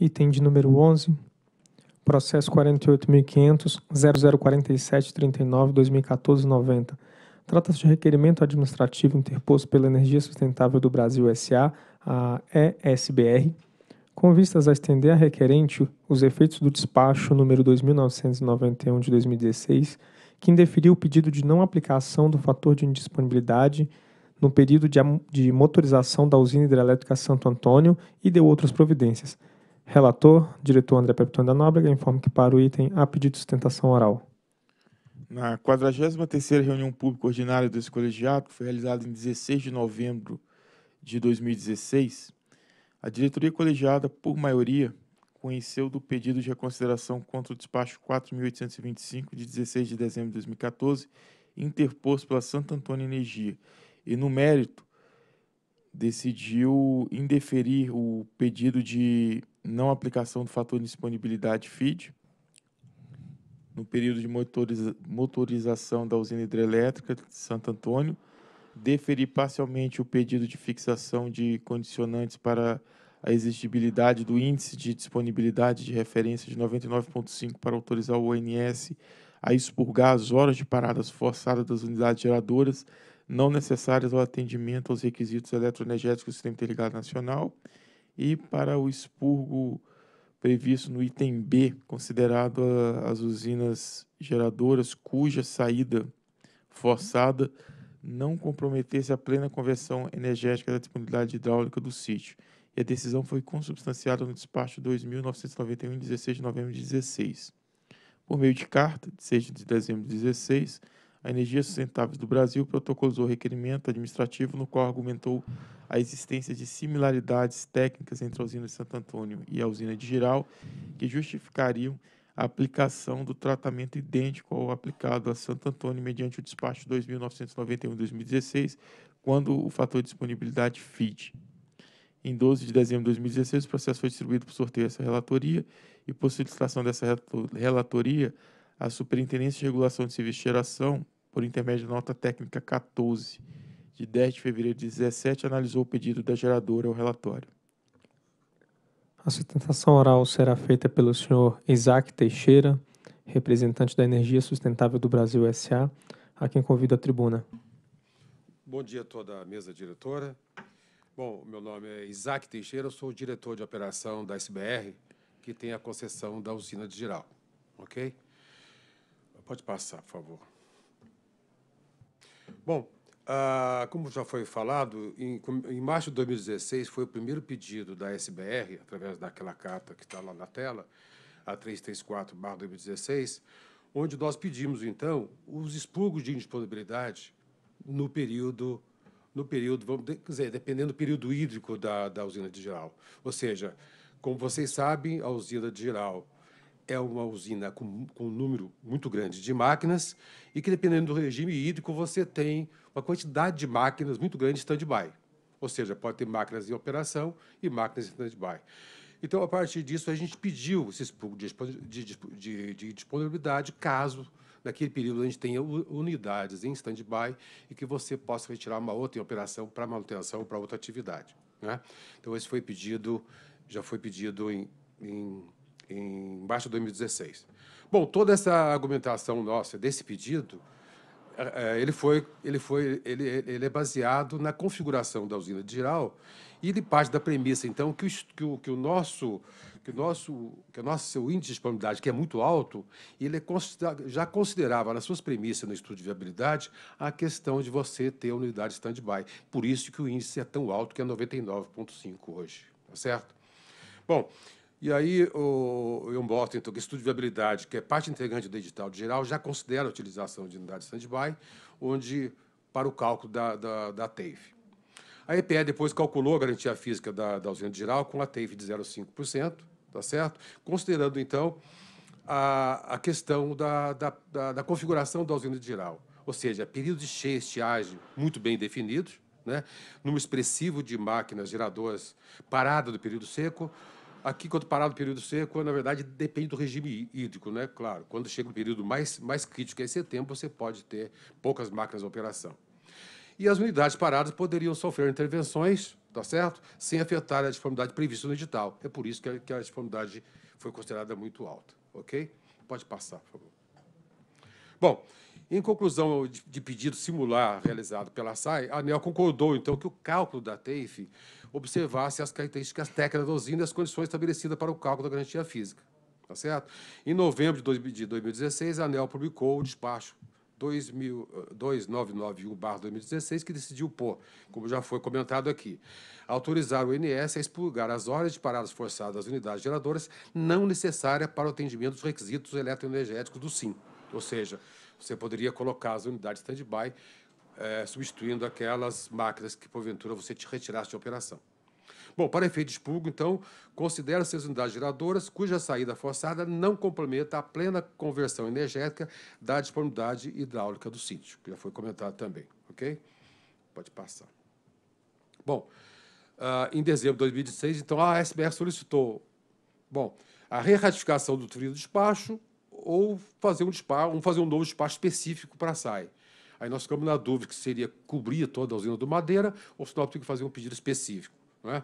Item de número 11, processo 48.500.0047.39.2014.90. Trata-se de requerimento administrativo interposto pela Energia Sustentável do Brasil S.A., a ESBR, com vistas a estender a requerente os efeitos do despacho número 2991 de 2016, que indeferiu o pedido de não aplicação do fator de indisponibilidade no período de, de motorização da usina hidrelétrica Santo Antônio e deu outras providências. Relator, diretor André Pepton da Nóbrega, informa que para o item há pedido de sustentação oral. Na 43 reunião pública ordinária desse colegiado, que foi realizada em 16 de novembro de 2016, a diretoria colegiada, por maioria, conheceu do pedido de reconsideração contra o despacho 4.825, de 16 de dezembro de 2014, interposto pela Santa Antônia Energia, e, no mérito, decidiu indeferir o pedido de não aplicação do fator de disponibilidade FID no período de motoriza motorização da usina hidrelétrica de Santo Antônio, deferir parcialmente o pedido de fixação de condicionantes para a exigibilidade do índice de disponibilidade de referência de 99,5 para autorizar o ONS a expurgar as horas de paradas forçadas das unidades geradoras não necessárias ao atendimento aos requisitos eletroenergéticos do Sistema Interligado Nacional e para o expurgo previsto no item B, considerado a, as usinas geradoras cuja saída forçada não comprometesse a plena conversão energética da disponibilidade hidráulica do sítio. E a decisão foi consubstanciada no despacho 2991, 16 de novembro de 16. Por meio de carta, de 6 de dezembro de 16, a Energia Sustentável do Brasil protocolizou requerimento administrativo no qual argumentou a existência de similaridades técnicas entre a usina de Santo Antônio e a usina de Giral, que justificariam a aplicação do tratamento idêntico ao aplicado a Santo Antônio mediante o despacho 2991-2016, quando o fator de disponibilidade FID. Em 12 de dezembro de 2016, o processo foi distribuído por sorteio essa relatoria e, por solicitação dessa relatoria, a Superintendência de Regulação de Serviços de Geração por intermédio da nota técnica 14 de 10 de fevereiro de 17, analisou o pedido da geradora ao relatório. A sustentação oral será feita pelo senhor Isaac Teixeira, representante da Energia Sustentável do Brasil SA, a quem convido a tribuna. Bom dia a toda a mesa diretora. Bom, meu nome é Isaac Teixeira, eu sou o diretor de operação da SBR, que tem a concessão da usina de geral. Ok? Pode passar, por favor. Bom, ah, como já foi falado, em, em, março de 2016 foi o primeiro pedido da SBR, através daquela carta que está lá na tela, a 334-2016, onde nós pedimos, então, os expurgos de indisponibilidade no período, no período vamos dizer, dependendo do período hídrico da, da usina de geral. Ou seja, como vocês sabem, a usina de geral é uma usina com, com, um número muito grande de máquinas e que, dependendo do regime hídrico, você tem uma quantidade de máquinas muito grande stand-by. Ou seja, pode ter máquinas em operação e máquinas em stand-by. Então, a partir disso, a gente pediu esses pools de, de, de, disponibilidade, caso naquele período a gente tenha unidades em stand-by e que você possa retirar uma outra em operação para manutenção ou para outra atividade. Né? Então, esse foi pedido, já foi pedido em, em em março de 2016. Bom, toda essa argumentação nossa desse pedido, é, é, ele foi, ele foi, ele, ele é baseado na configuração da usina de Giral e ele parte da premissa então que o, que o, que o nosso que o nosso que o nosso seu índice de disponibilidade que é muito alto, ele é, já considerava nas suas premissas no estudo de viabilidade a questão de você ter a unidade standby. Por isso que o índice é tão alto que é 99.5 hoje, tá certo? Bom, e aí o Ion Boston, então, que estudo de viabilidade, que é parte integrante do edital de geral, já considera a utilização de unidade stand-by onde, para o cálculo da, da, da TAFE. A EPE depois calculou a garantia física da, da de geral com a TAFE de 0,5%, tá certo? considerando, então, a, a questão da, da, da, da configuração da de geral, ou seja, período de cheia e estiagem muito bem definidos, né? número expressivo de máquinas geradoras parada do período seco, aqui, quando parar o período seco, na verdade, depende do regime hídrico, né? Claro, quando chega o período mais, mais crítico, que é setembro, você pode ter poucas máquinas de operação. E as unidades paradas poderiam sofrer intervenções, tá certo? Sem afetar a disponibilidade prevista no edital. É por isso que a, que a disponibilidade foi considerada muito alta, ok? Pode passar, por favor. Bom, em conclusão de pedido simular realizado pela SAI, a ANEL concordou, então, que o cálculo da TEIF observasse as características técnicas da usina e as condições estabelecidas para o cálculo da garantia física. Tá certo? Em novembro de 2016, a ANEL publicou o despacho 2991-2016, que decidiu pôr, como já foi comentado aqui, autorizar o INS a expurgar as horas de paradas forçadas das unidades geradoras não necessárias para o atendimento dos requisitos eletroenergéticos do SIM. Ou seja, você poderia colocar as unidades stand-by, é, substituindo aquelas máquinas que, porventura, você te retirasse de operação. Bom, para efeito de expurgo, então, considera-se as unidades geradoras cuja saída forçada não complementa a plena conversão energética da disponibilidade hidráulica do sítio, que já foi comentado também, ok? Pode passar. Bom, uh, em dezembro de 2016, então, a SBR solicitou, bom, a re-ratificação do trilho de despacho, ou fazer um fazer um novo despacho específico para a SAI. Aí nós ficamos na dúvida que seria cobrir toda a usina do Madeira ou se nós temos que fazer um pedido específico. Né?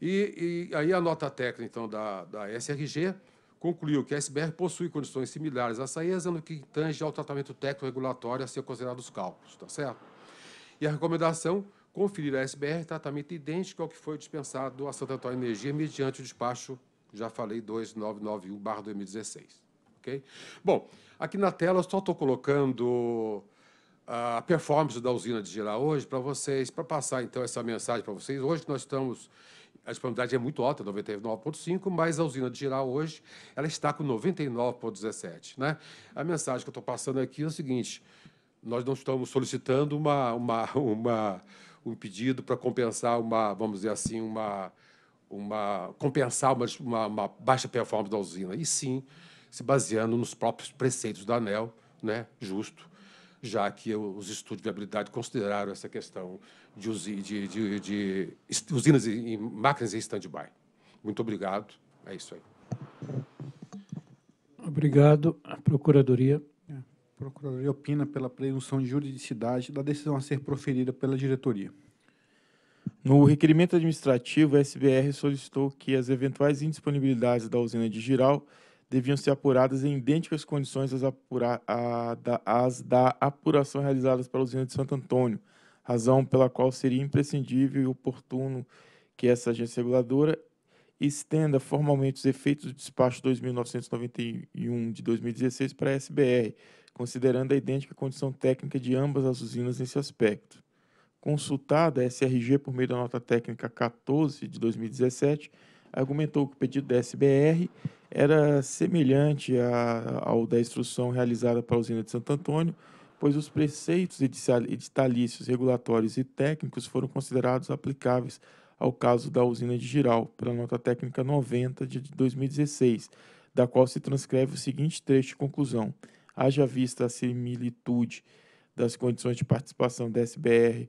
E, e aí a nota técnica então, da, da SRG concluiu que a SBR possui condições similares à SAESA no que tange ao tratamento técnico regulatório a ser considerado os cálculos, tá certo? E a recomendação, conferir à SBR tratamento idêntico ao que foi dispensado à Santa Antônia Energia mediante o despacho, já falei, 2991-2016 ok? Bom, aqui na tela eu só estou colocando a performance da usina de girar hoje para vocês, para passar então essa mensagem para vocês. Hoje nós estamos, a disponibilidade é muito alta, 99,5, mas a usina de girar hoje ela está com 99,17. Né? A mensagem que eu estou passando aqui é o seguinte, nós não estamos solicitando uma, uma, uma, um pedido para compensar uma, vamos dizer assim, uma, uma compensar uma, uma, uma baixa performance da usina, e sim se baseando nos próprios preceitos da ANEL, né, justo, já que os estudos de viabilidade consideraram essa questão de, usi, de, de, de usinas e máquinas em stand-by. Muito obrigado. É isso aí. Obrigado. A Procuradoria. É, a Procuradoria opina pela presunção de juridicidade da decisão a ser proferida pela diretoria. No requerimento administrativo, a SBR solicitou que as eventuais indisponibilidades da usina de Giral deviam ser apuradas em idênticas condições às, apura, a, da, às da apuração realizadas pela usina de Santo Antônio, razão pela qual seria imprescindível e oportuno que essa agência reguladora estenda formalmente os efeitos do despacho 2991 de 2016 para a SBR, considerando a idêntica condição técnica de ambas as usinas nesse aspecto. Consultada, a SRG, por meio da nota técnica 14 de 2017, argumentou que o pedido da SBR era semelhante a, ao da instrução realizada para a usina de Santo Antônio, pois os preceitos editalícios, regulatórios e técnicos foram considerados aplicáveis ao caso da usina de Giral, pela nota técnica 90 de 2016, da qual se transcreve o seguinte trecho de conclusão. Haja vista a similitude das condições de participação da SBR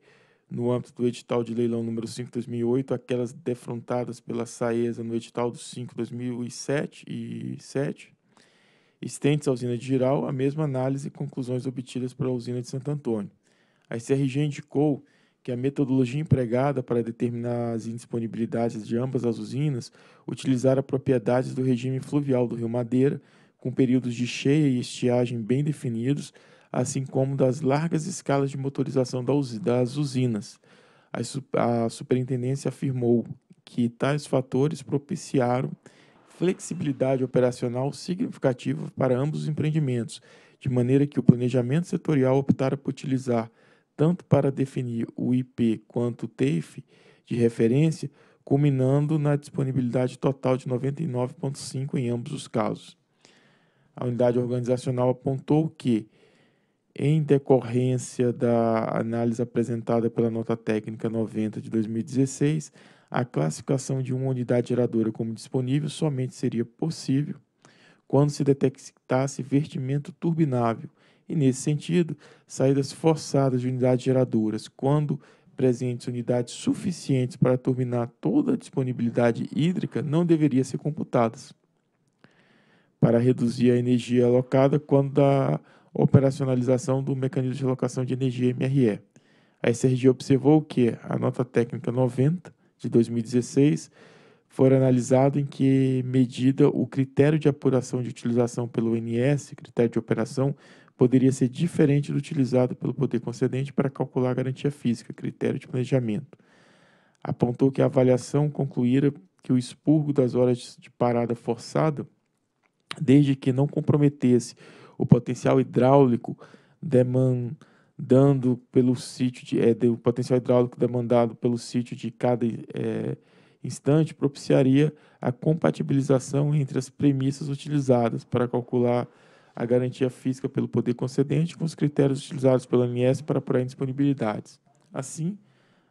no âmbito do edital de leilão número 5/2008, aquelas defrontadas pela Saesa no edital do 5/2007 e estentes à usina de Giral, a mesma análise e conclusões obtidas pela usina de Santo Antônio. A SRG indicou que a metodologia empregada para determinar as indisponibilidades de ambas as usinas utilizara propriedades do regime fluvial do Rio Madeira, com períodos de cheia e estiagem bem definidos, assim como das largas escalas de motorização das usinas. A superintendência afirmou que tais fatores propiciaram flexibilidade operacional significativa para ambos os empreendimentos, de maneira que o planejamento setorial optara por utilizar, tanto para definir o IP quanto o TAFE de referência, culminando na disponibilidade total de 99,5% em ambos os casos. A unidade organizacional apontou que, em decorrência da análise apresentada pela nota técnica 90 de 2016, a classificação de uma unidade geradora como disponível somente seria possível quando se detectasse vertimento turbinável e, nesse sentido, saídas forçadas de unidades geradoras, quando presentes unidades suficientes para turbinar toda a disponibilidade hídrica, não deveriam ser computadas para reduzir a energia alocada quando a operacionalização do mecanismo de locação de energia MRE. A SRG observou que a nota técnica 90 de 2016 foi analisado em que medida o critério de apuração de utilização pelo NS, critério de operação, poderia ser diferente do utilizado pelo poder concedente para calcular a garantia física, critério de planejamento. Apontou que a avaliação concluíra que o expurgo das horas de parada forçada, desde que não comprometesse o potencial hidráulico demandando pelo sítio de, é, o potencial hidráulico demandado pelo sítio de cada é, instante propiciaria a compatibilização entre as premissas utilizadas para calcular a garantia física pelo poder concedente com os critérios utilizados pela ANS para apurar indisponibilidades. Assim,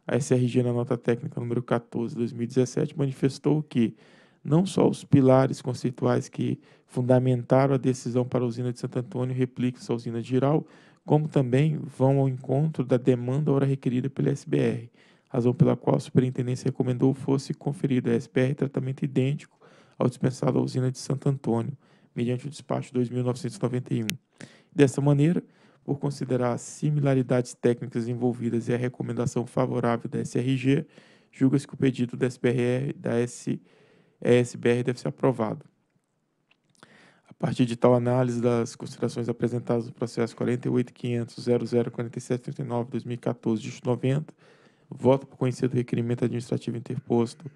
a SRG, na nota técnica número 14 2017, manifestou que não só os pilares conceituais que fundamentaram a decisão para a usina de Santo Antônio replicam a usina geral, como também vão ao encontro da demanda ora requerida pela SBR, razão pela qual a superintendência recomendou fosse conferido à SBR tratamento idêntico ao dispensado à usina de Santo Antônio, mediante o despacho 2991. Dessa maneira, por considerar as similaridades técnicas envolvidas e a recomendação favorável da SRG, julga-se que o pedido da SBR da SBR ESBR deve ser aprovado. A partir de tal análise das considerações apresentadas no processo 48.500.004739-2014-90, voto por conhecer do requerimento administrativo interposto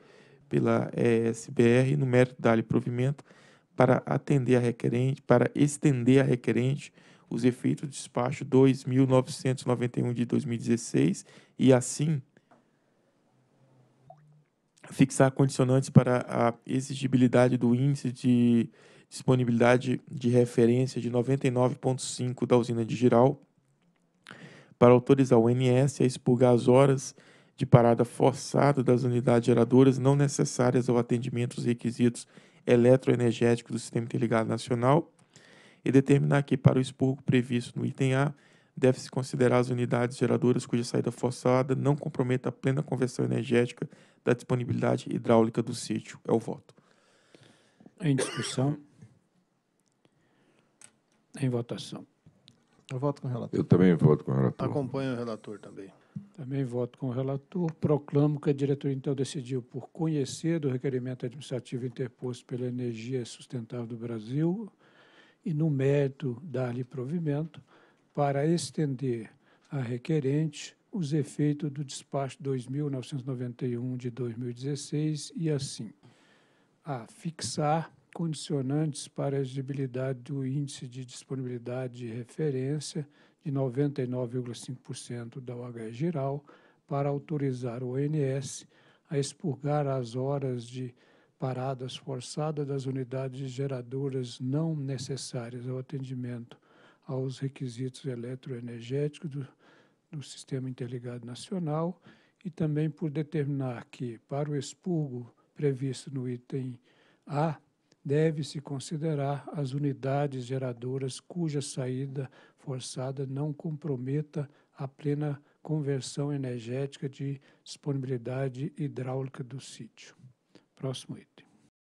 pela ESBR no mérito da lhe provimento para atender a requerente, para estender a requerente os efeitos do despacho 2991 de 2016 e assim fixar condicionantes para a exigibilidade do índice de disponibilidade de referência de 99,5 da usina de Giral para autorizar o NS a expurgar as horas de parada forçada das unidades geradoras não necessárias ao atendimento dos requisitos eletroenergéticos do Sistema Interligado Nacional e determinar que, para o expurgo previsto no item A, deve-se considerar as unidades geradoras cuja saída forçada não comprometa a plena conversão energética da disponibilidade hidráulica do sítio. É o voto. Em discussão? em votação. Eu voto com o relator. Eu também voto com o relator. Acompanho o relator também. Também voto com o relator. Proclamo que a diretoria então decidiu por conhecer do requerimento administrativo interposto pela Energia Sustentável do Brasil e, no mérito, dar-lhe provimento para estender a requerente os efeitos do despacho 2991 de 2016 e assim a fixar condicionantes para a exigibilidade do índice de disponibilidade de referência de 99,5% da UH geral para autorizar o ONS a expurgar as horas de paradas forçadas das unidades geradoras não necessárias ao atendimento aos requisitos eletroenergéticos do, do Sistema Interligado Nacional e também por determinar que, para o expurgo previsto no item A, deve-se considerar as unidades geradoras cuja saída forçada não comprometa a plena conversão energética de disponibilidade hidráulica do sítio. Próximo item.